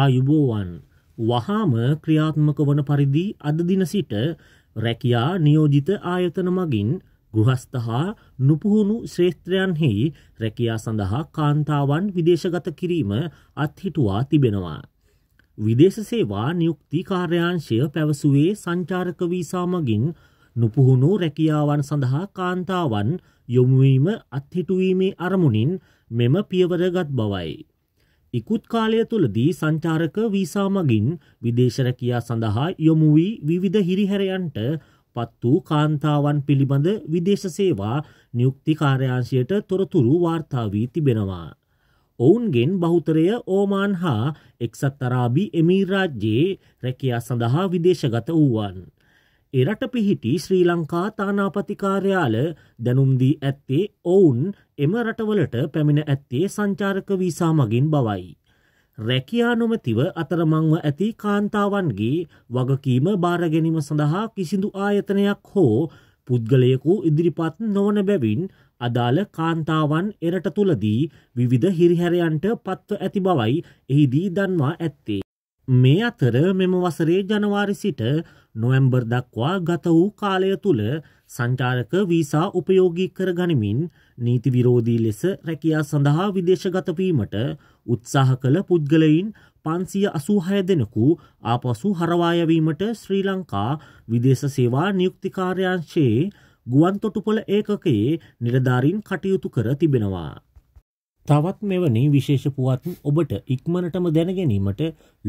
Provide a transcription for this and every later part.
ආයුබෝවන් වහාම ක්‍රියාත්මක වන පරිදි අද දින සිට රැකියා නියෝජිත ආයතන මගින් ගෘහස්ත හා නුපුහුණු ශ්‍රේත්‍රයන්හි රැකියා සඳහා කාන්තාවන් විදේශගත කිරීම අත්හිටුවා තිබෙනවා. විදේශ සේවා නියුක්ති කාර්යාංශය පැවසුවේ සංචාරක වීසා මගින් නුපුහුණු රැකියාවන් සඳහා කාන්තාවන් යොමුවීම අත්හිටුවීමේ අරමුණින් මෙම පියවරගත් බවයි. ඉකුත් කාලය තුළදී සංචාරක වීසා මගින් විදේශරැකයා සඳහා යොමු වී විවිධ හිරිහැරයන්ට පත් වූ කාන්තාවන් පිළිබඳ විදේශ සේවා නියුක්ති කාර්යාංශයට තොරතුරු වාර්තා වී තිබෙනවා. ඔවුන්ගෙන් බහුතරය ඕමාන් හා එක්සත් අරාබි එමීරාජ්‍යයේ රැකයා සඳහා විදේශගත වූවන්. එරට පිහිටි ශ්‍රී ලංකා තානාපතිකාර්යාල දැනුම්දී ඇත්තේ ඔවුන් එම රටවලට පැමිණ ඇත්තේ සංචාරක වීසා මගින් බවයි. රැකයා නොමැතිව අතරමංව ඇති කාන්තාවන්ගේ වගකීම භාරගැනීම සඳහා කිසිදු ආයතනයක් හෝ පුද්ගලයකු ඉදිරිපත් නොවන බැවින් අදාළ කාන්තාවන් එරට තුළදී විවිධ හිරිහැරයන්ට පත්ව ඇති බවයි එහිදී දන්වා ඇත්තේ. මේ අතර මෙම වසරේ ජනවාරි සිට නොවැම්බර් දක්වා ගත වූ කාලය තුළ සංචාරක වීසා උපයෝගී කර ගනිමින් නීති විරෝධී ලෙස රැකියා සඳහා විදේශගතවීමට උත්සාහ කළ පුද්ගලයින් පන්සිය අසූහය දෙනකු ආපසු හරවායවීමට ශ්‍රී ලංකා විදේශ සේවා නියුක්තිකාර්යංශයේ ගුවන්තොටුපොළ ඒකකයේ නිලධාරින් කටයුතු කර තිබෙනවා. තවත් මෙවැනි විශේෂ පුවත් ඔබට ඉක්මනටම දැනගැනීමට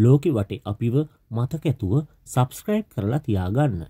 ලෝකෙ වටේ අපිව මතකැතුව සබස්ක්‍රයිබ් කරලා තියාගන්න.